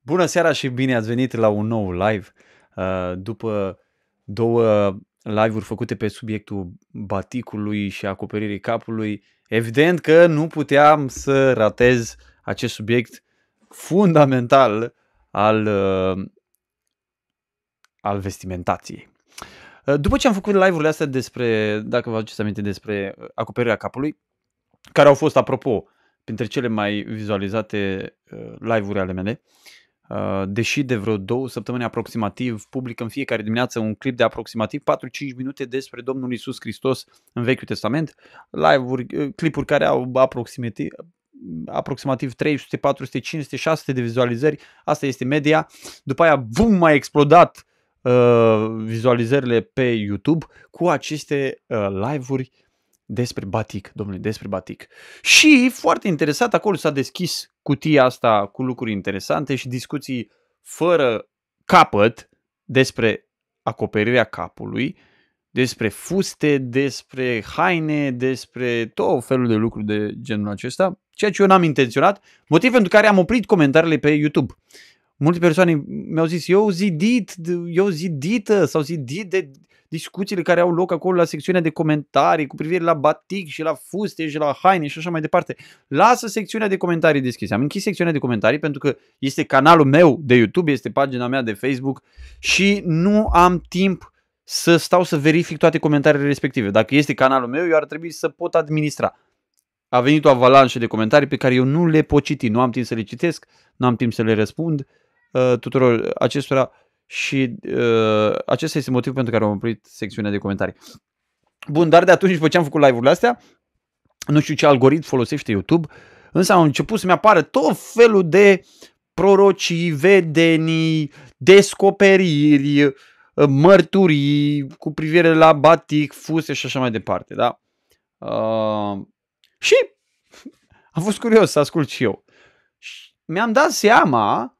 Bună seara și bine ați venit la un nou live. Uh, după două live-uri făcute pe subiectul baticului și acoperirii capului, evident că nu puteam să ratez acest subiect fundamental al, uh, al vestimentației. Uh, după ce am făcut live-urile astea despre, dacă vă aduceți aminte, despre acoperirea capului, care au fost, apropo, printre cele mai vizualizate uh, live-uri ale mele, uh, deși de vreo două săptămâni aproximativ public în fiecare dimineață un clip de aproximativ 4-5 minute despre Domnul Isus Hristos în Vechiul Testament, live-uri, uh, clipuri care au aproximativ, aproximativ 300, 400, 500, 600 de vizualizări, asta este media, după aia, bum, mai explodat uh, vizualizările pe YouTube cu aceste uh, live-uri uh, despre batic, domnule, despre batic. Și foarte interesat, acolo s-a deschis cutia asta cu lucruri interesante și discuții fără capăt despre acoperirea capului, despre fuste, despre haine, despre tot felul de lucruri de genul acesta, ceea ce eu n-am intenționat, motiv pentru care am oprit comentariile pe YouTube. Multe persoane mi-au zis, eu zidit, eu zidită sau zidit de discuțiile care au loc acolo la secțiunea de comentarii cu privire la batic și la fuste și la haine și așa mai departe. Lasă secțiunea de comentarii deschisă. Am închis secțiunea de comentarii pentru că este canalul meu de YouTube, este pagina mea de Facebook și nu am timp să stau să verific toate comentariile respective. Dacă este canalul meu, eu ar trebui să pot administra a venit o avalanșă de comentarii pe care eu nu le pot citi, nu am timp să le citesc, nu am timp să le răspund uh, tuturor acestora și uh, acesta este motivul pentru care am oprit secțiunea de comentarii. Bun, dar de atunci, după ce am făcut live-urile astea, nu știu ce algoritm folosește YouTube, însă am început să-mi apară tot felul de prorocii, vedenii, descoperiri, mărturii cu privire la batic, fuse și așa mai departe, da? Uh, și am fost curios să ascult și eu. Și mi-am dat seama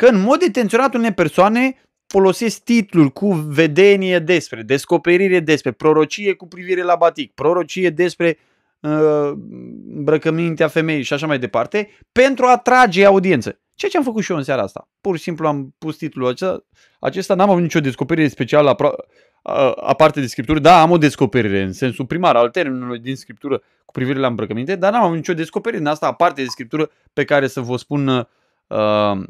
că în mod intenționat unele persoane folosesc titlul cu vedenie despre, descoperire despre, prorocie cu privire la batic, prorocie despre uh, îmbrăcămintea femeii și așa mai departe, pentru a atrage audiență. Ceea ce am făcut și eu în seara asta. Pur și simplu am pus titlul acesta. Acesta n-am avut nicio descoperire specială apro- uh, aparte de scriptură. Da, am o descoperire în sensul primar al termenului din scriptură cu privire la îmbrăcăminte, dar n-am avut nicio descoperire în asta aparte de scriptură pe care să vă spun uh, uh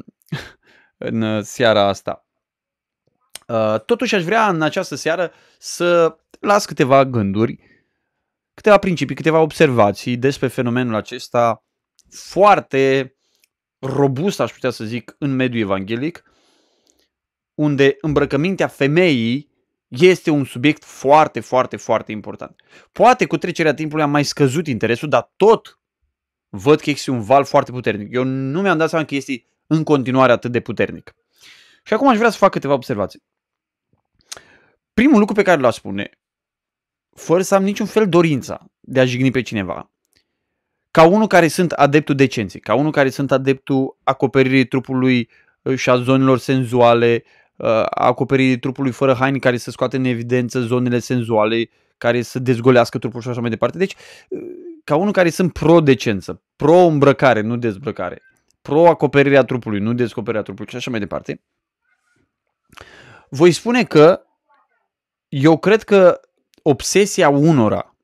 în uh, seara asta. Uh, totuși aș vrea în această seară să las câteva gânduri, câteva principii, câteva observații despre fenomenul acesta foarte robust, aș putea să zic, în mediul evanghelic, unde îmbrăcămintea femeii este un subiect foarte, foarte, foarte important. Poate cu trecerea timpului am mai scăzut interesul, dar tot văd că există un val foarte puternic. Eu nu mi-am dat seama că este în continuare atât de puternic. Și acum aș vrea să fac câteva observații. Primul lucru pe care l-aș spune, fără să am niciun fel dorința de a jigni pe cineva, ca unul care sunt adeptul decenței, ca unul care sunt adeptul acoperirii trupului uh, și a zonelor senzuale, a uh, acoperirii trupului fără haine care să scoate în evidență zonele senzuale, care să dezgolească trupul și așa mai departe. Deci, uh, ca unul care sunt pro-decență, pro-îmbrăcare, nu dezbrăcare, pro-acoperirea trupului, nu descoperirea trupului și așa mai departe, voi spune că eu cred că obsesia unora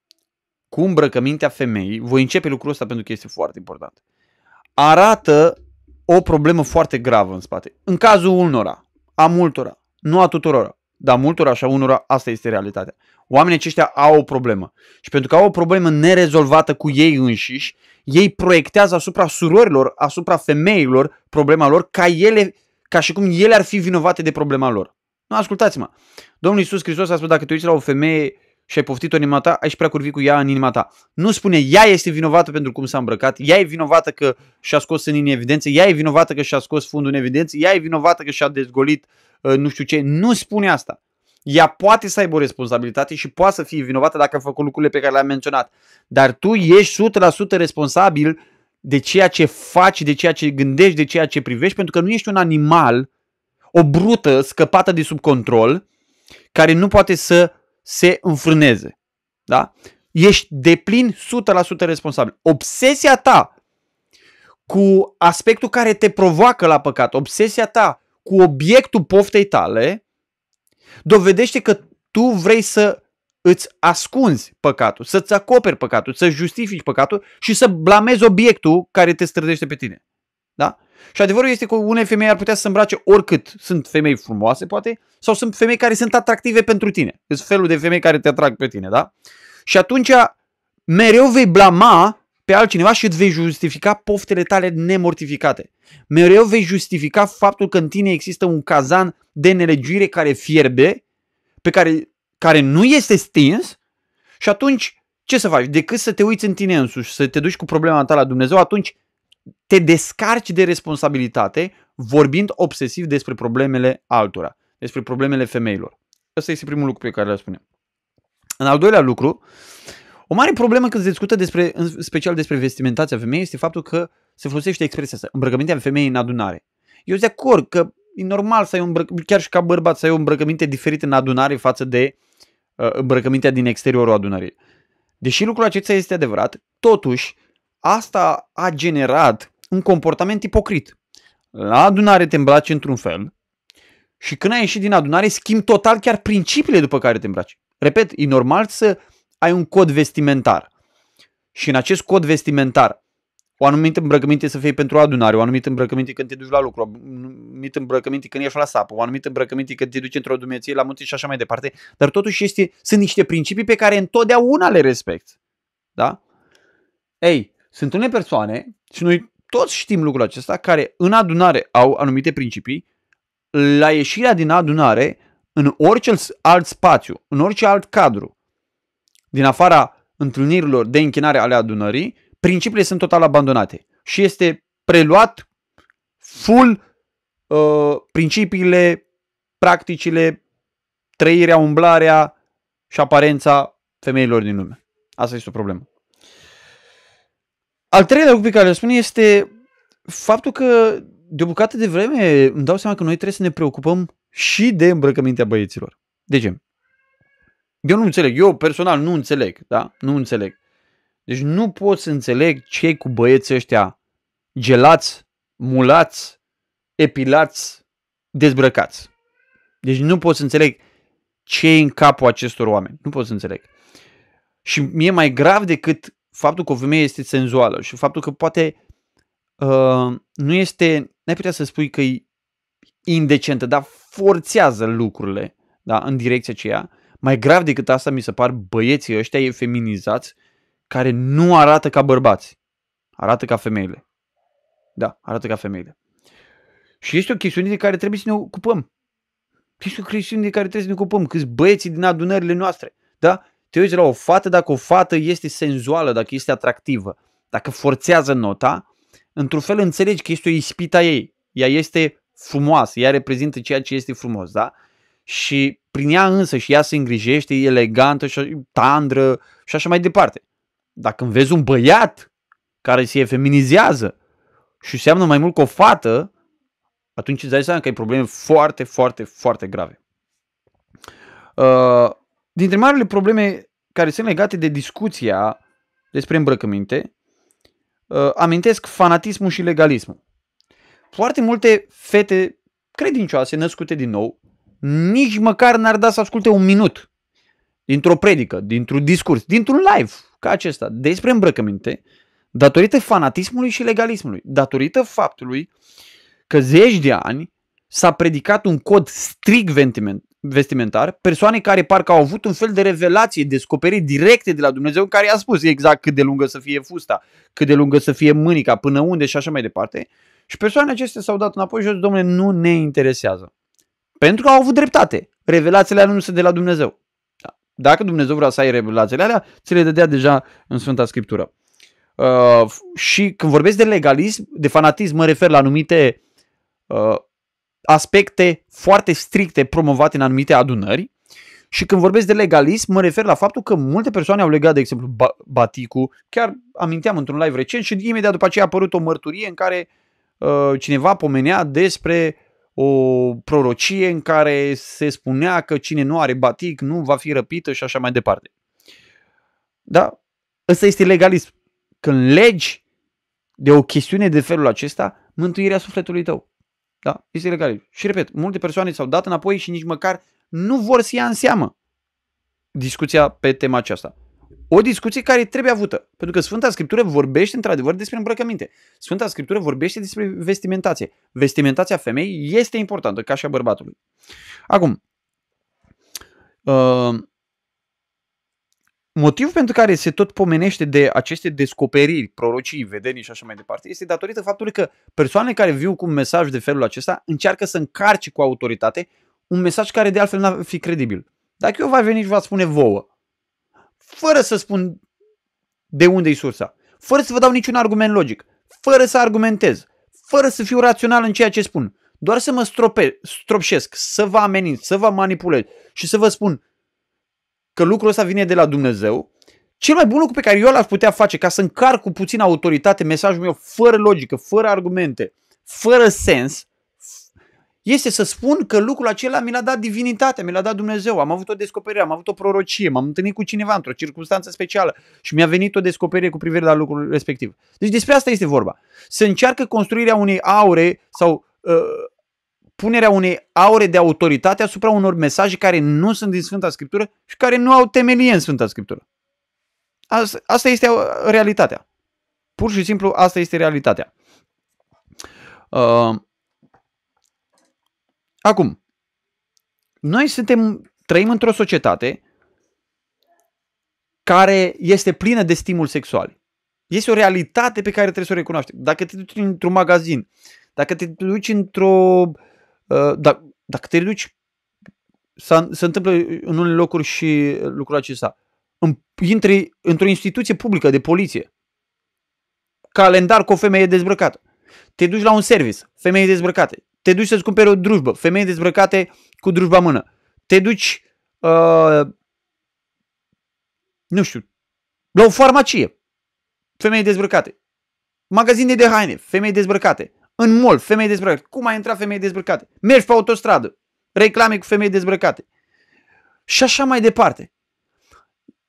cu îmbrăcămintea femeii, voi începe lucrul ăsta pentru că este foarte important, arată o problemă foarte gravă în spate. În cazul unora, a multora, nu a tuturora, dar multora și a unora asta este realitatea. Oamenii aceștia au o problemă. Și pentru că au o problemă nerezolvată cu ei înșiși, ei proiectează asupra surorilor, asupra femeilor problema lor, ca, ele, ca și cum ele ar fi vinovate de problema lor. Nu, ascultați-mă. Domnul Iisus Hristos a spus, dacă te uiți la o femeie și ai poftit-o în inima ta, ai și prea curvi cu ea în inima ta. Nu spune, ea este vinovată pentru cum s-a îmbrăcat, ea e vinovată că și-a scos în evidență, ea e vinovată că și-a scos fundul în evidență, ea e vinovată că și-a dezgolit uh, nu știu ce. Nu spune asta ea poate să aibă o responsabilitate și poate să fie vinovată dacă a făcut lucrurile pe care le-am menționat. Dar tu ești 100% responsabil de ceea ce faci, de ceea ce gândești, de ceea ce privești, pentru că nu ești un animal, o brută scăpată de sub control, care nu poate să se înfrâneze. Da? Ești deplin 100% responsabil. Obsesia ta cu aspectul care te provoacă la păcat, obsesia ta cu obiectul poftei tale, Dovedește că tu vrei să îți ascunzi păcatul, să-ți acoperi păcatul, să justifici păcatul și să blamezi obiectul care te strădește pe tine. Da? Și adevărul este că unele femei ar putea să îmbrace oricât. Sunt femei frumoase, poate, sau sunt femei care sunt atractive pentru tine. Sunt felul de femei care te atrag pe tine, da? Și atunci mereu vei blama pe altcineva și îți vei justifica poftele tale nemortificate. Mereu vei justifica faptul că în tine există un cazan de nelegiuire care fierbe, pe care, care nu este stins și atunci ce să faci? Decât să te uiți în tine însuși, să te duci cu problema ta la Dumnezeu, atunci te descarci de responsabilitate vorbind obsesiv despre problemele altora, despre problemele femeilor. Asta este primul lucru pe care le spunem. spune. În al doilea lucru, uh, o mare problemă când se discută despre, în special despre vestimentația femeii este faptul că se folosește expresia asta, îmbrăcămintea femeii în adunare. Eu sunt de acord că e normal să ai un chiar și ca bărbat să ai o îmbrăcăminte diferită în adunare față de uh, îmbrăcămintea din exteriorul adunării. Deși lucrul acesta este adevărat, totuși asta a generat un comportament ipocrit. La adunare te îmbraci într-un fel și când ai ieșit din adunare schimbi total chiar principiile după care te îmbraci. Repet, e normal să uh, ai un cod vestimentar. Și în acest cod vestimentar, o anumită îmbrăcăminte să fie pentru adunare, o anumită îmbrăcăminte când te duci la lucru, o anumită îmbrăcăminte când ești la sapă, o anumită îmbrăcăminte când te duci într-o dumneție, la munte și așa mai departe, dar totuși este, sunt niște principii pe care întotdeauna le respect. Da? Ei, sunt unele persoane și noi toți știm lucrul acesta, care în adunare au anumite principii, la ieșirea din adunare, în orice alt spațiu, în orice alt cadru, din afara întâlnirilor de închinare ale adunării, principiile sunt total abandonate și este preluat full uh, principiile, practicile, trăirea, umblarea și aparența femeilor din lume. Asta este o problemă. Al treilea lucru pe care le spun este faptul că de o bucată de vreme îmi dau seama că noi trebuie să ne preocupăm și de îmbrăcămintea băieților. De ce? Eu nu înțeleg, eu personal nu înțeleg, da? Nu înțeleg. Deci nu pot să înțeleg ce cu băieții ăștia gelați, mulați, epilați, dezbrăcați. Deci nu pot să înțeleg ce e în capul acestor oameni. Nu pot să înțeleg. Și mie mai grav decât faptul că o femeie este senzuală și faptul că poate uh, nu este, n-ai putea să spui că e indecentă, dar forțează lucrurile da, în direcția aceea. Mai grav decât asta mi se par băieții ăștia efeminizați care nu arată ca bărbați. Arată ca femeile. Da, arată ca femeile. Și este o chestiune de care trebuie să ne ocupăm. Este o chestiune de care trebuie să ne ocupăm. Câți băieții din adunările noastre. Da? Te uiți la o fată, dacă o fată este senzuală, dacă este atractivă, dacă forțează nota, într-un fel înțelegi că este o ispita ei. Ea este frumoasă, ea reprezintă ceea ce este frumos, da? și prin ea însă și ea se îngrijește, e elegantă și tandră și așa mai departe. Dacă îmi vezi un băiat care se feminizează și seamănă mai mult cu o fată, atunci îți dai seama că ai probleme foarte, foarte, foarte grave. Uh, dintre marile probleme care sunt legate de discuția despre îmbrăcăminte, uh, amintesc fanatismul și legalismul. Foarte multe fete credincioase născute din nou nici măcar n-ar da să asculte un minut dintr-o predică, dintr-un discurs, dintr-un live ca acesta despre îmbrăcăminte, datorită fanatismului și legalismului, datorită faptului că zeci de ani s-a predicat un cod strict vestimentar, persoane care parcă au avut un fel de revelație, descoperiri directe de la Dumnezeu care i a spus exact cât de lungă să fie fusta, cât de lungă să fie mânica, până unde și așa mai departe. Și persoanele acestea s-au dat înapoi și au zis, domnule, nu ne interesează. Pentru că au avut dreptate. Revelațiile alea nu sunt de la Dumnezeu. Da. Dacă Dumnezeu vrea să ai revelațiile alea, ți le dădea deja în Sfânta Scriptură. Uh, și când vorbesc de legalism, de fanatism, mă refer la anumite uh, aspecte foarte stricte promovate în anumite adunări. Și când vorbesc de legalism, mă refer la faptul că multe persoane au legat, de exemplu, Baticu. Chiar aminteam într-un live recent și imediat după aceea a apărut o mărturie în care uh, cineva pomenea despre o prorocie în care se spunea că cine nu are batic nu va fi răpită și așa mai departe. Da? Ăsta este legalism. Când legi de o chestiune de felul acesta, mântuirea sufletului tău. Da? Este legalism. Și repet, multe persoane s-au dat înapoi și nici măcar nu vor să ia în seamă discuția pe tema aceasta o discuție care trebuie avută. Pentru că Sfânta Scriptură vorbește într-adevăr despre îmbrăcăminte. Sfânta Scriptură vorbește despre vestimentație. Vestimentația femeii este importantă, ca și a bărbatului. Acum, uh, motivul pentru care se tot pomenește de aceste descoperiri, prorocii, vedenii și așa mai departe, este datorită faptului că persoanele care viu cu un mesaj de felul acesta încearcă să încarce cu autoritate un mesaj care de altfel n-ar fi credibil. Dacă eu va veni și vă spune vouă, fără să spun de unde e sursa, fără să vă dau niciun argument logic, fără să argumentez, fără să fiu rațional în ceea ce spun, doar să mă strope, stropșesc, să vă ameninț, să vă manipulez și să vă spun că lucrul ăsta vine de la Dumnezeu, cel mai bun lucru pe care eu l-aș putea face ca să încarc cu puțină autoritate mesajul meu fără logică, fără argumente, fără sens, este să spun că lucrul acela mi l-a dat divinitatea, mi l-a dat Dumnezeu, am avut o descoperire, am avut o prorocie, m-am întâlnit cu cineva într-o circunstanță specială și mi-a venit o descoperire cu privire la lucrul respectiv. Deci despre asta este vorba. Să încearcă construirea unei aure sau uh, punerea unei aure de autoritate asupra unor mesaje care nu sunt din Sfânta Scriptură și care nu au temelie în Sfânta Scriptură. Asta, asta este uh, realitatea. Pur și simplu asta este realitatea. Uh, Acum, noi suntem, trăim într-o societate care este plină de stimul sexual. Este o realitate pe care trebuie să o recunoaște. Dacă te duci într-un magazin, dacă te duci într-o... Uh, da, dacă, te duci... Se întâmplă în unele locuri și lucrul acesta. Intri într-o instituție publică de poliție. Calendar cu o femeie dezbrăcată. Te duci la un service, femeie dezbrăcate te duci să-ți cumperi o drujbă, femei dezbrăcate cu drujba mână, te duci, uh, nu știu, la o farmacie, femei dezbrăcate, magazine de haine, femei dezbrăcate, în mall, femei dezbrăcate, cum ai intrat femei dezbrăcate, mergi pe autostradă, reclame cu femei dezbrăcate și așa mai departe.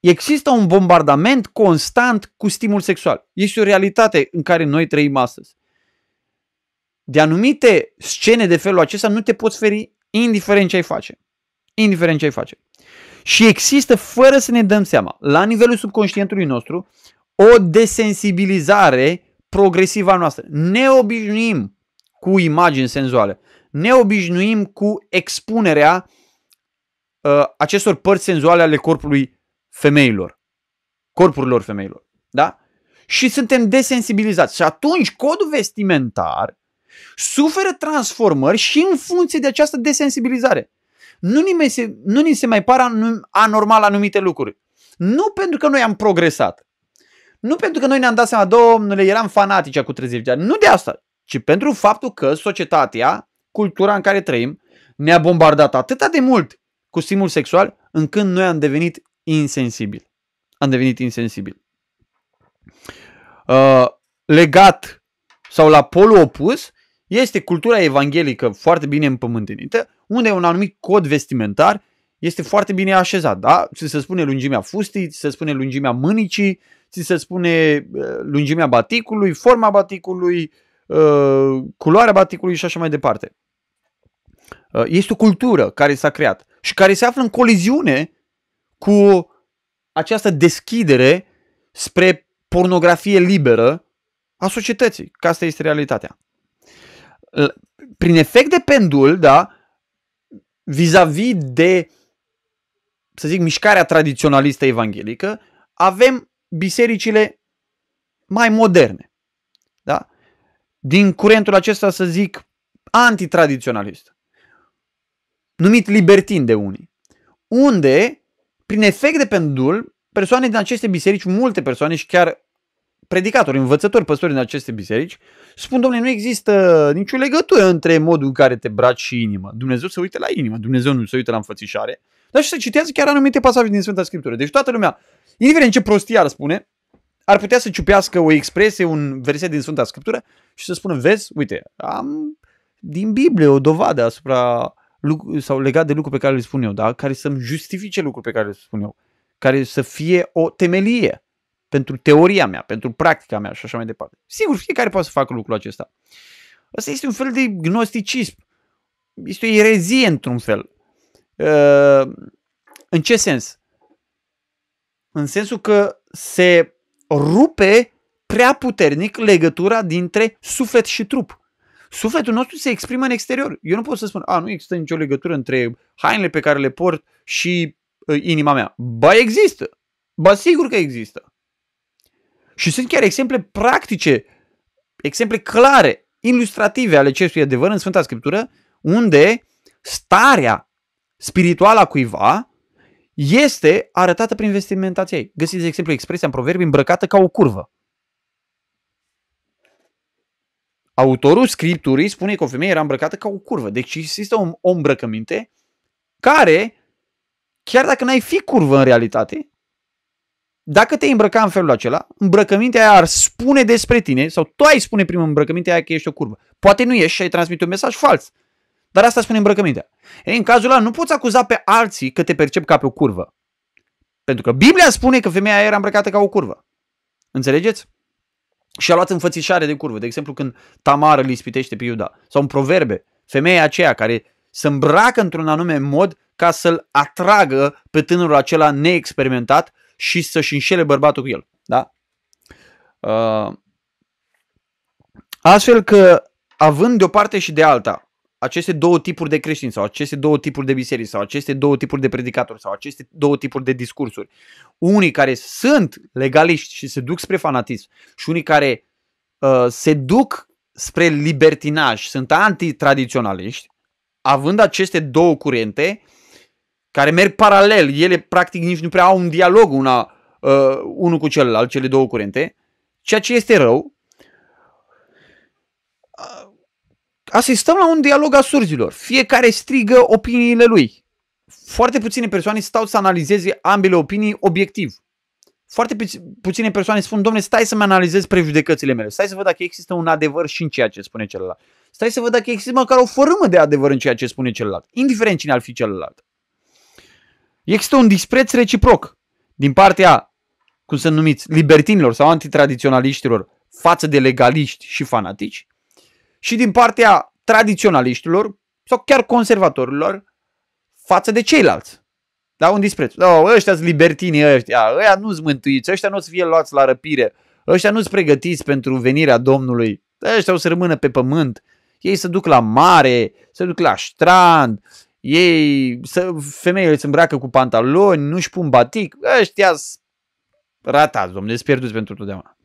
Există un bombardament constant cu stimul sexual. Este o realitate în care noi trăim astăzi de anumite scene de felul acesta nu te poți feri indiferent ce ai face. Indiferent ce ai face. Și există, fără să ne dăm seama, la nivelul subconștientului nostru, o desensibilizare progresivă a noastră. Ne obișnuim cu imagini senzuale. Ne obișnuim cu expunerea uh, acestor părți senzuale ale corpului femeilor. Corpurilor femeilor. Da? Și suntem desensibilizați. Și atunci codul vestimentar suferă transformări și în funcție de această desensibilizare. Nu ni se, nu ni se mai par anormal anumite lucruri. Nu pentru că noi am progresat. Nu pentru că noi ne-am dat seama, domnule, eram fanatici cu 30 de ani. Nu de asta, ci pentru faptul că societatea, cultura în care trăim, ne-a bombardat atât de mult cu stimul sexual, încât noi am devenit insensibili. Am devenit insensibili. Uh, legat sau la polul opus, este cultura evanghelică foarte bine împământenită, unde un anumit cod vestimentar este foarte bine așezat, da? Ți se spune lungimea fustii, ți se spune lungimea mânicii, ți se spune uh, lungimea baticului, forma baticului, uh, culoarea baticului și așa mai departe. Uh, este o cultură care s-a creat și care se află în coliziune cu această deschidere spre pornografie liberă a societății, că asta este realitatea prin efect de pendul, da, vis-a-vis de, să zic, mișcarea tradiționalistă evanghelică, avem bisericile mai moderne. Da? Din curentul acesta, să zic, antitradiționalist, numit libertin de unii, unde, prin efect de pendul, persoane din aceste biserici, multe persoane și chiar predicatori, învățători, păstori în aceste biserici, spun, domnule, nu există nicio legătură între modul în care te braci și inima. Dumnezeu se uită la inimă, Dumnezeu nu se uită la înfățișare, dar și se citează chiar anumite pasaje din Sfânta Scriptură. Deci toată lumea, indiferent ce prostie ar spune, ar putea să ciupească o expresie, un verset din Sfânta Scriptură și să spună, vezi, uite, am din Biblie o dovadă asupra sau legat de lucruri pe care le spun eu, da? care să-mi justifice lucrul pe care le spun eu, care să fie o temelie pentru teoria mea, pentru practica mea și așa mai departe. Sigur, fiecare poate să facă lucrul acesta. Asta este un fel de gnosticism. Este o erezie într-un fel. Uh, în ce sens? În sensul că se rupe prea puternic legătura dintre suflet și trup. Sufletul nostru se exprimă în exterior. Eu nu pot să spun, a, nu există nicio legătură între hainele pe care le port și uh, inima mea. Ba există. Ba sigur că există. Și sunt chiar exemple practice, exemple clare, ilustrative ale acestui adevăr în Sfânta Scriptură, unde starea spirituală a cuiva este arătată prin vestimentația ei. Găsiți, de exemplu, expresia în proverbi îmbrăcată ca o curvă. Autorul scripturii spune că o femeie era îmbrăcată ca o curvă. Deci există o, îmbrăcăminte care, chiar dacă n-ai fi curvă în realitate, dacă te îmbrăca în felul acela, îmbrăcămintea aia ar spune despre tine, sau tu ai spune prin îmbrăcămintea aia că ești o curbă. Poate nu ești și ai transmit un mesaj fals. Dar asta spune îmbrăcămintea. Ei, în cazul ăla nu poți acuza pe alții că te percep ca pe o curvă. Pentru că Biblia spune că femeia era îmbrăcată ca o curvă. Înțelegeți? Și a luat înfățișare de curvă. De exemplu, când Tamara îl ispitește pe Iuda. Sau în proverbe. Femeia aceea care se îmbracă într-un anume mod ca să-l atragă pe tânărul acela neexperimentat și să-și înșele bărbatul cu el. Da? Uh, astfel că, având de o parte și de alta aceste două tipuri de creștini sau aceste două tipuri de biserici sau aceste două tipuri de predicatori sau aceste două tipuri de discursuri, unii care sunt legaliști și se duc spre fanatism și unii care uh, se duc spre libertinaj, sunt antitradiționaliști, având aceste două curente, uh, care merg paralel, ele practic nici nu prea au un dialog una, uh, unul cu celălalt, cele două curente, ceea ce este rău. Uh, asistăm la un dialog a surzilor. Fiecare strigă opiniile lui. Foarte puține persoane stau să analizeze ambele opinii obiectiv. Foarte puține persoane spun, domnule, stai să-mi analizez prejudecățile mele, stai să văd dacă există un adevăr și în ceea ce spune celălalt. Stai să văd dacă există măcar o formă de adevăr în ceea ce spune celălalt, indiferent cine ar fi celălalt. Există un dispreț reciproc din partea, cum să numiți, libertinilor sau antitradiționaliștilor față de legaliști și fanatici și din partea tradiționaliștilor sau chiar conservatorilor față de ceilalți. Da, un dispreț. Da, ăștia sunt libertinii ăștia, ăia nu sunt mântuiți, ăștia nu o să fie luați la răpire, ăștia nu sunt pregătiți pentru venirea Domnului, ăștia o să rămână pe pământ, ei se duc la mare, se duc la strand ei, să, femeile se îmbracă cu pantaloni, nu-și pun batic, ăștia ratați, domnule, îți pierduți pentru totdeauna.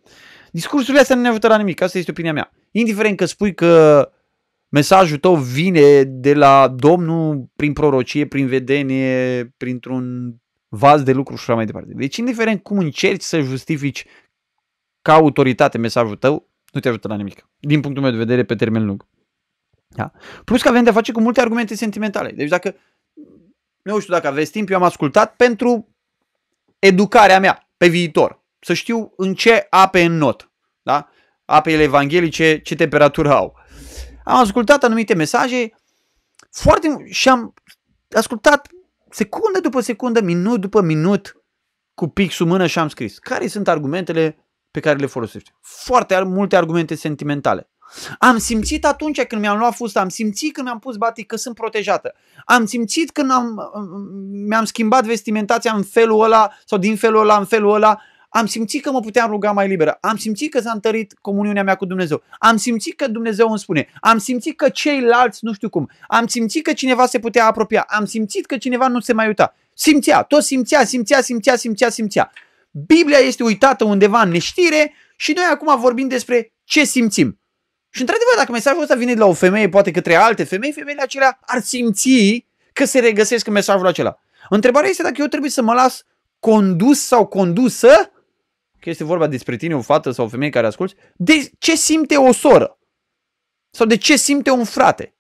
Discursurile astea nu ne ajută la nimic, asta este opinia mea. Indiferent că spui că mesajul tău vine de la Domnul prin prorocie, prin vedenie, printr-un vas de lucru și așa mai departe. Deci, indiferent cum încerci să justifici ca autoritate mesajul tău, nu te ajută la nimic. Din punctul meu de vedere, pe termen lung. Da? Plus că avem de-a face cu multe argumente sentimentale. Deci dacă, nu știu dacă aveți timp, eu am ascultat pentru educarea mea pe viitor. Să știu în ce ape în not. Da? Apele evanghelice, ce temperatură au. Am ascultat anumite mesaje foarte și am ascultat secundă după secundă, minut după minut, cu pixul mână și am scris. Care sunt argumentele pe care le folosește? Foarte multe argumente sentimentale. Am simțit atunci când mi-am luat fusta, am simțit când mi-am pus batic că sunt protejată. Am simțit când am, mm, mm, mi-am schimbat vestimentația în felul ăla sau din felul ăla în felul ăla. Am simțit că mă puteam ruga mai liberă. Am simțit că s-a întărit comuniunea mea cu Dumnezeu. Am simțit că Dumnezeu îmi spune. Am simțit că ceilalți nu știu cum. Am simțit că cineva se putea apropia. Am simțit că cineva nu se mai uita. Simțea, tot simțea, simțea, simțea, simțea, simțea. Biblia este uitată undeva în neștire și noi acum vorbim despre ce simțim. Și într-adevăr, dacă mesajul ăsta vine de la o femeie, poate către alte femei, femeile acelea ar simți că se regăsesc în mesajul acela. Întrebarea este dacă eu trebuie să mă las condus sau condusă, că este vorba despre tine, o fată sau o femeie care asculți, de ce simte o soră? Sau de ce simte un frate?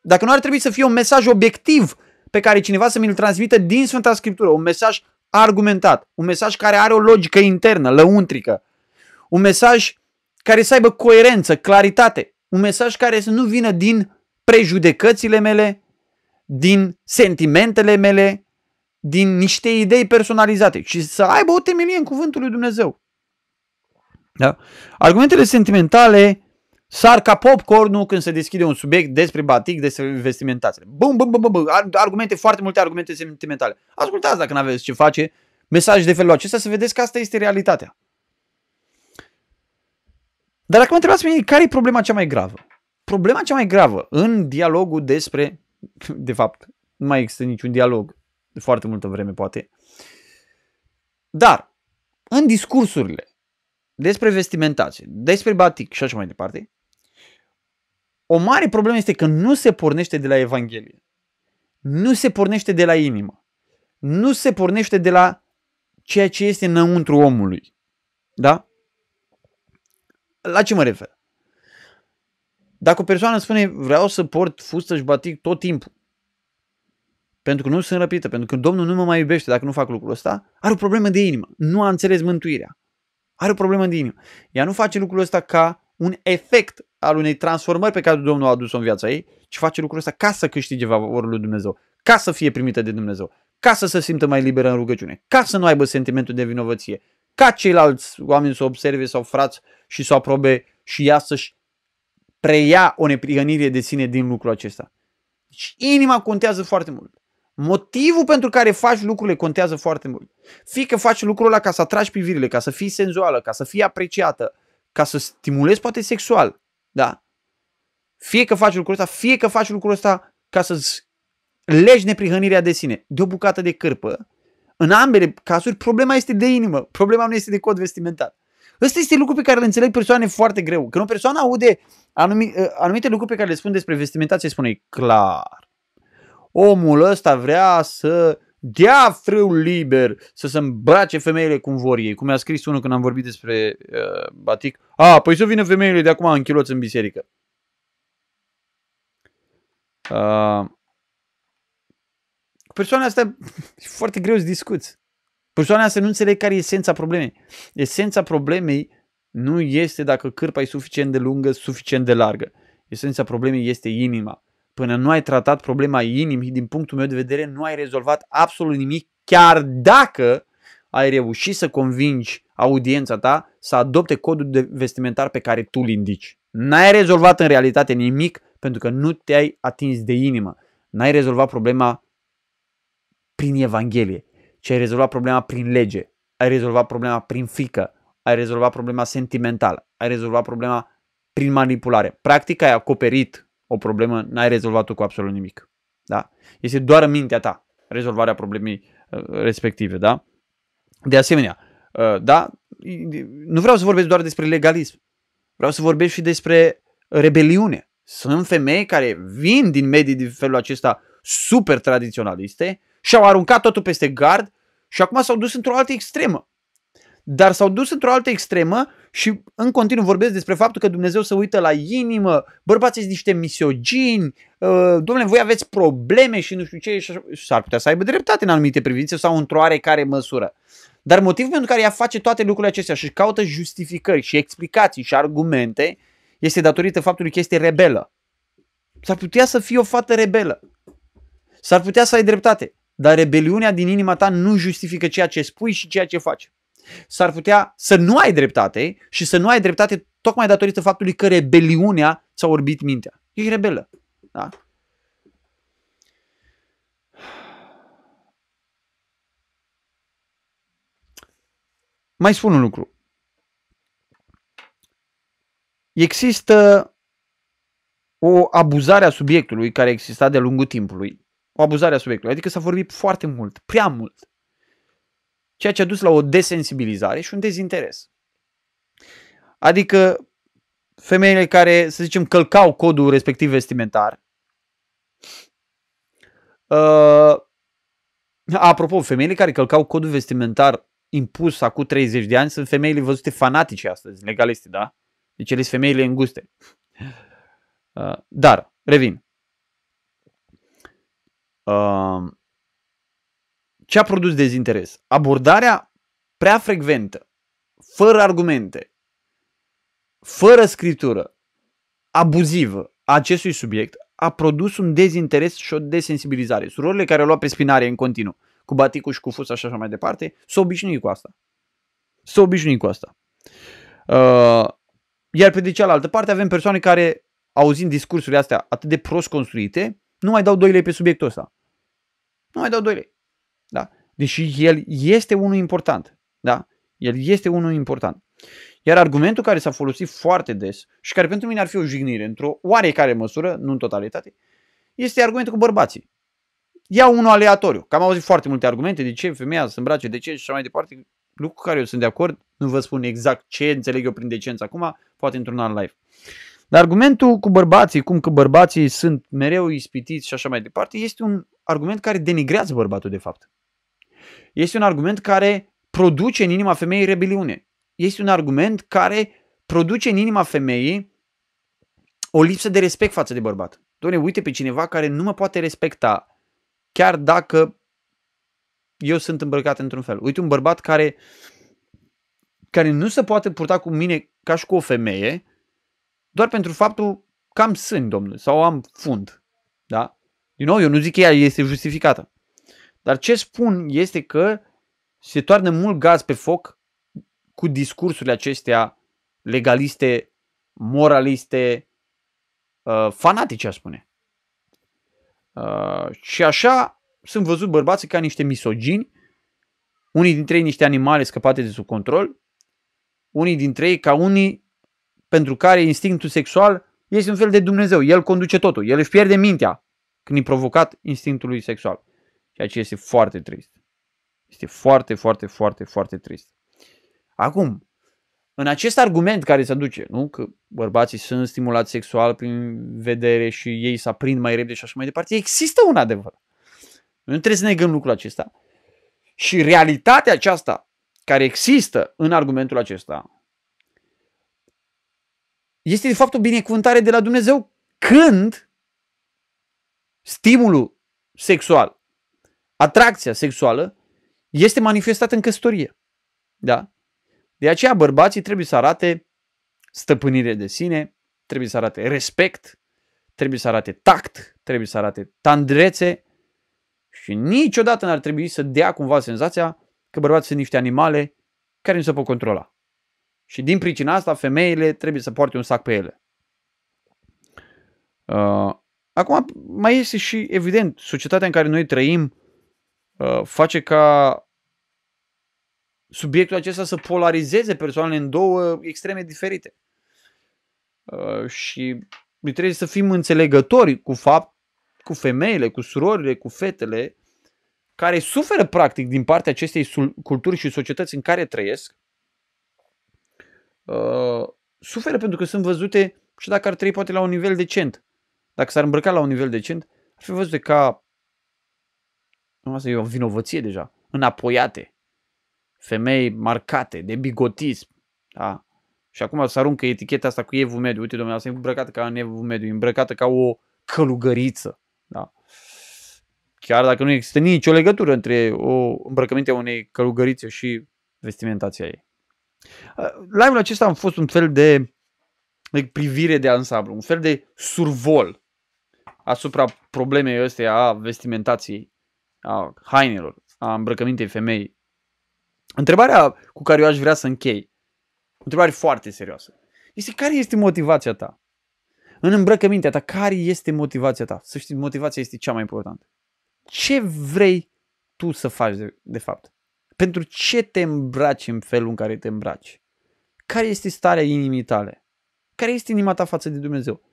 Dacă nu ar trebui să fie un mesaj obiectiv pe care cineva să mi-l transmită din Sfânta Scriptură, un mesaj argumentat, un mesaj care are o logică internă, lăuntrică, un mesaj care să aibă coerență, claritate. Un mesaj care să nu vină din prejudecățile mele, din sentimentele mele, din niște idei personalizate, ci să aibă o temelie în cuvântul lui Dumnezeu. Da? Argumentele sentimentale sar ca popcornul când se deschide un subiect despre batic, despre vestimentație. Bum, bum, bum, bum, bum, argumente, foarte multe argumente sentimentale. Ascultați dacă nu aveți ce face, mesaj de felul acesta, să vedeți că asta este realitatea. Dar mă întrebați pe mine, care e problema cea mai gravă? Problema cea mai gravă în dialogul despre, de fapt, nu mai există niciun dialog de foarte multă vreme, poate. Dar, în discursurile despre vestimentație, despre batic și așa mai departe, o mare problemă este că nu se pornește de la Evanghelie. Nu se pornește de la inimă. Nu se pornește de la ceea ce este înăuntru omului. Da? La ce mă refer? Dacă o persoană spune vreau să port fustă și batic tot timpul, pentru că nu sunt răpită, pentru că Domnul nu mă mai iubește dacă nu fac lucrul ăsta, are o problemă de inimă. Nu a înțeles mântuirea. Are o problemă de inimă. Ea nu face lucrul ăsta ca un efect al unei transformări pe care Domnul a adus-o în viața ei, ci face lucrul ăsta ca să câștige favorul lui Dumnezeu, ca să fie primită de Dumnezeu, ca să se simtă mai liberă în rugăciune, ca să nu aibă sentimentul de vinovăție, ca ceilalți oameni să observe sau frați și să aprobe și ea să-și preia o neprihănire de sine din lucrul acesta. Deci inima contează foarte mult. Motivul pentru care faci lucrurile contează foarte mult. Fie că faci lucrul ăla ca să atragi privirile, ca să fii senzuală, ca să fii apreciată, ca să stimulezi poate sexual, da? Fie că faci lucrul ăsta, fie că faci lucrul ăsta ca să-ți legi neprihănirea de sine, de o bucată de cârpă, în ambele cazuri, problema este de inimă, problema nu este de cod vestimentar. Ăsta este lucru pe care îl înțeleg persoane foarte greu. Când o persoană aude anumi, ă, anumite lucruri pe care le spun despre vestimentație, spune clar, omul ăsta vrea să dea frâul liber, să se îmbrace femeile cum vor ei. Cum mi-a scris unul când am vorbit despre uh, batic. A, păi să vină femeile de acum în chiloți în biserică. Uh, Persoanele asta e foarte greu să discuți. Persoanele asta nu înțeleg care e esența problemei. Esența problemei nu este dacă cârpa e suficient de lungă, suficient de largă. Esența problemei este inima. Până nu ai tratat problema inimii, din punctul meu de vedere, nu ai rezolvat absolut nimic, chiar dacă ai reușit să convingi audiența ta să adopte codul de vestimentar pe care tu îl indici. N-ai rezolvat în realitate nimic pentru că nu te-ai atins de inimă. N-ai rezolvat problema prin Evanghelie, ci ai rezolvat problema prin lege, ai rezolvat problema prin frică, ai rezolvat problema sentimentală, ai rezolvat problema prin manipulare. Practic ai acoperit o problemă, n-ai rezolvat-o cu absolut nimic. Da? Este doar în mintea ta rezolvarea problemei uh, respective. Da? De asemenea, uh, da, nu vreau să vorbesc doar despre legalism. Vreau să vorbesc și despre rebeliune. Sunt femei care vin din medii de felul acesta super tradiționaliste și-au aruncat totul peste gard și acum s-au dus într-o altă extremă. Dar s-au dus într-o altă extremă și în continuu vorbesc despre faptul că Dumnezeu se uită la inimă, bărbații sunt niște misogini, ă, domnule, voi aveți probleme și nu știu ce, și s-ar putea să aibă dreptate în anumite privințe sau într-o oarecare măsură. Dar motivul pentru care ea face toate lucrurile acestea și caută justificări și explicații și argumente este datorită faptului că este rebelă. S-ar putea să fie o fată rebelă. S-ar putea să ai dreptate. Dar rebeliunea din inima ta nu justifică ceea ce spui și ceea ce faci. S-ar putea să nu ai dreptate și să nu ai dreptate tocmai datorită faptului că rebeliunea ți-a orbit mintea. Ești rebelă. Da? Mai spun un lucru. Există o abuzare a subiectului care exista de-a lungul timpului o abuzare a subiectului. Adică s-a vorbit foarte mult, prea mult. Ceea ce a dus la o desensibilizare și un dezinteres. Adică femeile care, să zicem, călcau codul respectiv vestimentar. Uh, apropo, femeile care călcau codul vestimentar impus acum 30 de ani sunt femeile văzute fanatice astăzi, legaliste, da? Deci ele sunt femeile înguste. Uh, dar, revin ce a produs dezinteres? Abordarea prea frecventă, fără argumente, fără scritură, abuzivă a acestui subiect a produs un dezinteres și o desensibilizare. Surorile care au luat pe spinare în continuu, cu baticul și cu așa și mai departe, s-au obișnuit cu asta. S-au obișnuit cu asta. Uh, iar pe de cealaltă parte avem persoane care, auzind discursurile astea atât de prost construite, nu mai dau doile pe subiectul ăsta nu mai dau 2 lei. Da? Deși el este unul important. Da? El este unul important. Iar argumentul care s-a folosit foarte des și care pentru mine ar fi o jignire într-o oarecare măsură, nu în totalitate, este argumentul cu bărbații. Ia unul aleatoriu, că am auzit foarte multe argumente de ce femeia se îmbrace, de ce și așa mai departe, lucru cu care eu sunt de acord, nu vă spun exact ce înțeleg eu prin decență acum, poate într-un alt live. Dar argumentul cu bărbații, cum că bărbații sunt mereu ispitiți și așa mai departe, este un argument care denigrează bărbatul de fapt. Este un argument care produce în inima femeii rebeliune. Este un argument care produce în inima femeii o lipsă de respect față de bărbat. Doamne, uite pe cineva care nu mă poate respecta chiar dacă eu sunt îmbrăcat într-un fel. Uite un bărbat care, care nu se poate purta cu mine ca și cu o femeie doar pentru faptul că am sân, domnule, sau am fund. Da? Din nou, eu nu zic că ea este justificată. Dar ce spun este că se toarnă mult gaz pe foc cu discursurile acestea legaliste, moraliste, uh, fanatice, a spune. Uh, și așa sunt văzut bărbații ca niște misogini, unii dintre ei niște animale scăpate de sub control, unii dintre ei ca unii pentru care instinctul sexual este un fel de Dumnezeu. El conduce totul, el își pierde mintea, când e provocat instinctului sexual. Ceea ce este foarte trist. Este foarte, foarte, foarte, foarte trist. Acum, în acest argument care se duce, nu? că bărbații sunt stimulați sexual prin vedere și ei se aprind mai repede și așa mai departe, există un adevăr. Nu trebuie să negăm lucrul acesta. Și realitatea aceasta care există în argumentul acesta este de fapt o binecuvântare de la Dumnezeu când stimulul sexual, atracția sexuală, este manifestată în căsătorie. Da? De aceea bărbații trebuie să arate stăpânire de sine, trebuie să arate respect, trebuie să arate tact, trebuie să arate tandrețe și niciodată n-ar trebui să dea cumva senzația că bărbații sunt niște animale care nu se pot controla. Și din pricina asta femeile trebuie să poarte un sac pe ele. Uh, Acum, mai este și, evident, societatea în care noi trăim uh, face ca subiectul acesta să polarizeze persoanele în două extreme diferite. Uh, și trebuie să fim înțelegători cu fapt, cu femeile, cu surorile, cu fetele, care suferă practic din partea acestei culturi și societăți în care trăiesc, uh, suferă pentru că sunt văzute și dacă ar trăi poate la un nivel decent, dacă s-ar îmbrăca la un nivel decent, ar fi văzut ca... Asta e o vinovăție deja. Înapoiate. Femei marcate, de bigotism. Da? Și acum să aruncă eticheta asta cu evul mediu. Uite, domnule, asta e îmbrăcată ca în evul mediu, e îmbrăcată ca o călugăriță. Da? Chiar dacă nu există nicio legătură între o îmbrăcăminte a unei călugărițe și vestimentația ei. Live-ul acesta a fost un fel de, de privire de ansamblu, un fel de survol asupra problemei ăsteia a vestimentației, a hainelor, a îmbrăcămintei femei. Întrebarea cu care eu aș vrea să închei, o întrebare foarte serioasă, este care este motivația ta? În îmbrăcămintea ta, care este motivația ta? Să știi, motivația este cea mai importantă. Ce vrei tu să faci de, de fapt? Pentru ce te îmbraci în felul în care te îmbraci? Care este starea inimii tale? Care este inima ta față de Dumnezeu?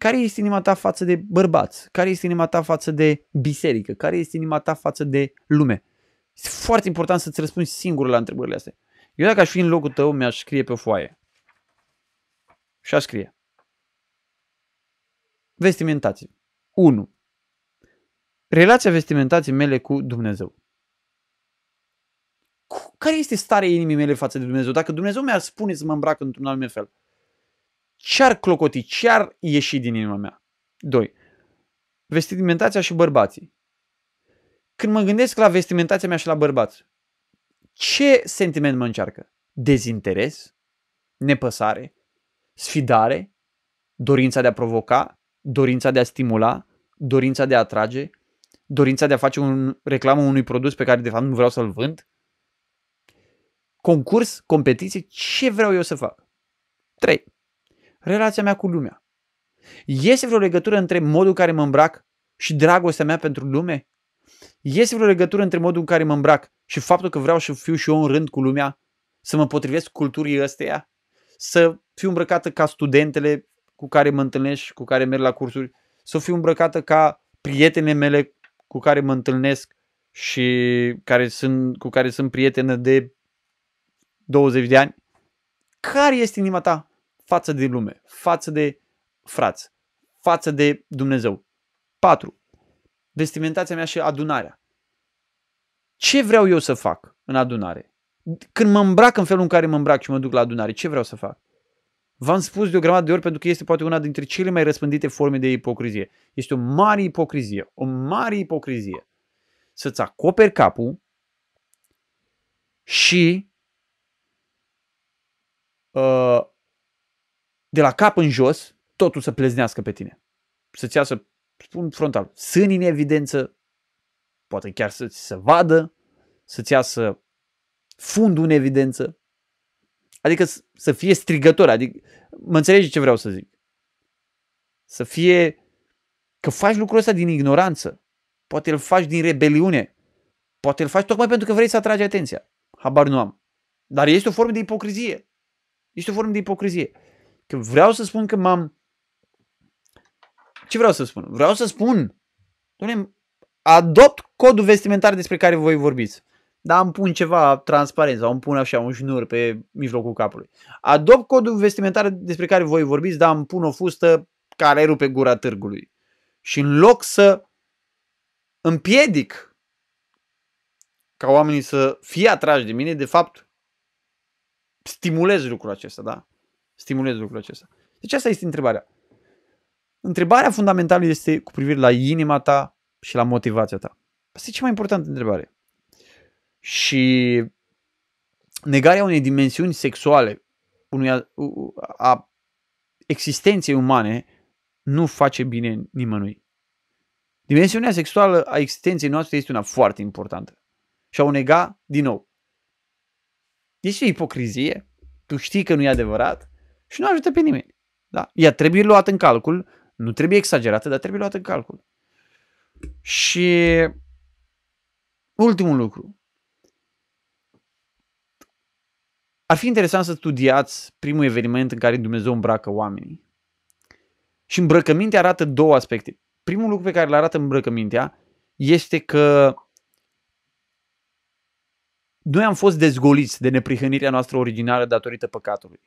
Care este inima ta față de bărbați? Care este inima ta față de biserică? Care este inima ta față de lume? Este foarte important să-ți răspunzi singur la întrebările astea. Eu dacă aș fi în locul tău, mi-aș scrie pe o foaie. Și aș scrie. Vestimentație. 1. Relația vestimentației mele cu Dumnezeu. Care este starea inimii mele față de Dumnezeu? Dacă Dumnezeu mi-ar spune să mă îmbrac într-un anumit fel, ce-ar clocoti, ce-ar ieși din inima mea? 2. Vestimentația și bărbații. Când mă gândesc la vestimentația mea și la bărbați, ce sentiment mă încearcă? Dezinteres? Nepăsare? Sfidare? Dorința de a provoca? Dorința de a stimula? Dorința de a atrage? Dorința de a face un reclamă unui produs pe care de fapt nu vreau să-l vând? Concurs? Competiție? Ce vreau eu să fac? 3 relația mea cu lumea? Este vreo legătură între modul în care mă îmbrac și dragostea mea pentru lume? Este vreo legătură între modul în care mă îmbrac și faptul că vreau să fiu și eu în rând cu lumea? Să mă potrivesc culturii ăsteia? Să fiu îmbrăcată ca studentele cu care mă întâlnesc cu care merg la cursuri? Să fiu îmbrăcată ca prietenele mele cu care mă întâlnesc și care sunt, cu care sunt prietenă de 20 de ani? Care este inima ta? față de lume, față de frați, față de Dumnezeu. 4. Vestimentația mea și adunarea. Ce vreau eu să fac în adunare? Când mă îmbrac în felul în care mă îmbrac și mă duc la adunare, ce vreau să fac? V-am spus de o grămadă de ori pentru că este poate una dintre cele mai răspândite forme de ipocrizie. Este o mare ipocrizie, o mare ipocrizie. Să-ți acoperi capul și uh, de la cap în jos, totul să pleznească pe tine. Să-ți iasă, spun frontal, sâni în evidență, poate chiar să-ți se vadă, să-ți iasă fundul în evidență. Adică să fie strigător, adică mă înțelegi ce vreau să zic. Să fie că faci lucrul ăsta din ignoranță, poate îl faci din rebeliune, poate îl faci tocmai pentru că vrei să atragi atenția. Habar nu am. Dar este o formă de ipocrizie. Este o formă de ipocrizie. Că vreau să spun că m-am... Ce vreau să spun? Vreau să spun, domnule, adopt codul vestimentar despre care voi vorbiți. Dar îmi pun ceva transparent sau îmi pun așa un șnur pe mijlocul capului. Adopt codul vestimentar despre care voi vorbiți, dar îmi pun o fustă care rupe gura târgului. Și în loc să împiedic ca oamenii să fie atrași de mine, de fapt stimulez lucrul acesta, da? Stimulez lucrul acesta. Deci asta este întrebarea. Întrebarea fundamentală este cu privire la inima ta și la motivația ta. Asta e cea mai importantă întrebare. Și negarea unei dimensiuni sexuale, unui, a existenței umane, nu face bine nimănui. Dimensiunea sexuală a existenței noastre este una foarte importantă. Și a o nega din nou. Este o ipocrizie. Tu știi că nu e adevărat și nu ajută pe nimeni. Da? Ea trebuie luată în calcul, nu trebuie exagerată, dar trebuie luată în calcul. Și ultimul lucru. Ar fi interesant să studiați primul eveniment în care Dumnezeu îmbracă oamenii. Și îmbrăcămintea arată două aspecte. Primul lucru pe care îl arată îmbrăcămintea este că noi am fost dezgoliți de neprihănirea noastră originală datorită păcatului.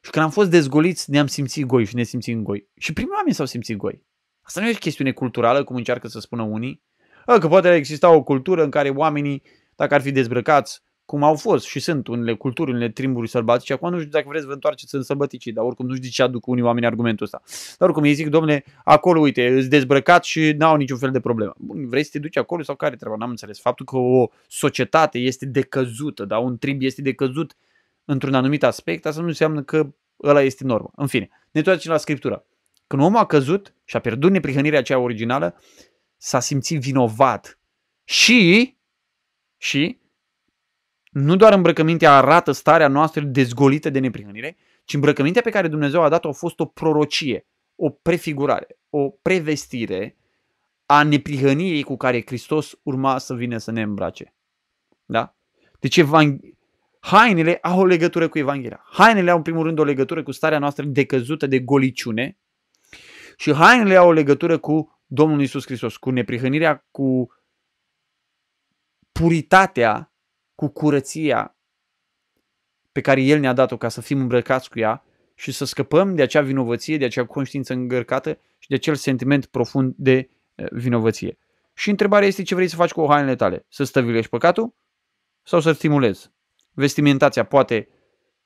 Și când am fost dezgoliți, ne-am simțit goi și ne simțim goi. Și primii oameni s-au simțit goi. Asta nu e o chestiune culturală, cum încearcă să spună unii. A, că poate exista o cultură în care oamenii, dacă ar fi dezbrăcați, cum au fost și sunt unele culturi, unele trimburi sălbatice. Acum nu știu dacă vreți să vă întoarceți în sălbăticii, dar oricum nu știu de ce aduc unii oameni argumentul ăsta. Dar oricum ei zic, domne, acolo, uite, îți dezbrăcat și n-au niciun fel de problemă. Bun, vrei să te duci acolo sau care treaba? N-am înțeles. Faptul că o societate este decăzută, dar un trib este decăzut, într-un anumit aspect, asta nu înseamnă că ăla este normă. În fine, ne întoarcem la Scriptură. Când omul a căzut și a pierdut neprihănirea aceea originală, s-a simțit vinovat. Și, și, nu doar îmbrăcămintea arată starea noastră dezgolită de neprihănire, ci îmbrăcămintea pe care Dumnezeu a dat-o a fost o prorocie, o prefigurare, o prevestire a neprihănirii cu care Hristos urma să vină să ne îmbrace. Da? Deci, Evangh- Hainele au o legătură cu Evanghelia. Hainele au în primul rând o legătură cu starea noastră decăzută de goliciune și hainele au o legătură cu Domnul Isus Hristos, cu neprihănirea, cu puritatea, cu curăția pe care El ne-a dat-o ca să fim îmbrăcați cu ea și să scăpăm de acea vinovăție, de acea conștiință îngărcată și de acel sentiment profund de eh, vinovăție. Și întrebarea este ce vrei să faci cu hainele tale? Să stăvilești păcatul sau să stimulezi? vestimentația poate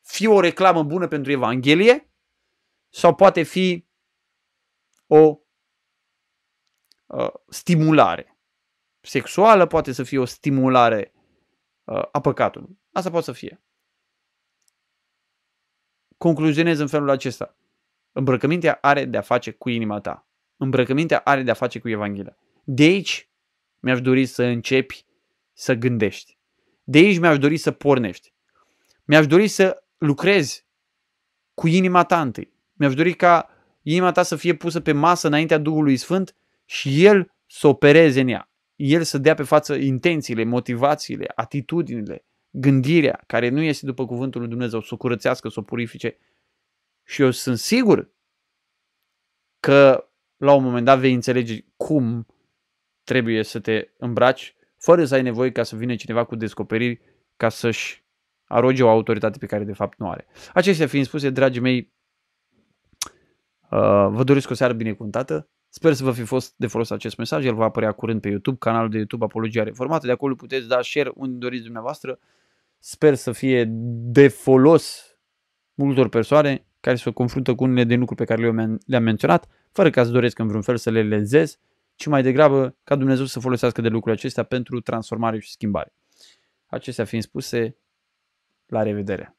fi o reclamă bună pentru Evanghelie sau poate fi o uh, stimulare sexuală, poate să fie o stimulare uh, a păcatului. Asta poate să fie. Concluzionez în felul acesta. Îmbrăcămintea are de-a face cu inima ta. Îmbrăcămintea are de-a face cu Evanghelia. De aici mi-aș dori să începi să gândești. De aici mi-aș dori să pornești. Mi-aș dori să lucrezi cu inima ta întâi. Mi-aș dori ca inima ta să fie pusă pe masă înaintea Duhului Sfânt și El să opereze în ea. El să dea pe față intențiile, motivațiile, atitudinile, gândirea care nu este după cuvântul lui Dumnezeu, să o curățească, să o purifice. Și eu sunt sigur că la un moment dat vei înțelege cum trebuie să te îmbraci fără să ai nevoie ca să vină cineva cu descoperiri ca să-și aroge o autoritate pe care de fapt nu are. Acestea fiind spuse, dragii mei, uh, vă doresc o seară binecuvântată. Sper să vă fi fost de folos acest mesaj. El va apărea curând pe YouTube, canalul de YouTube Apologia Reformată. De acolo puteți da share unde doriți dumneavoastră. Sper să fie de folos multor persoane care se confruntă cu unele de lucruri pe care le-am menționat, fără ca să doresc în vreun fel să le lezez ci mai degrabă ca Dumnezeu să folosească de lucrurile acestea pentru transformare și schimbare. Acestea fiind spuse, la revedere!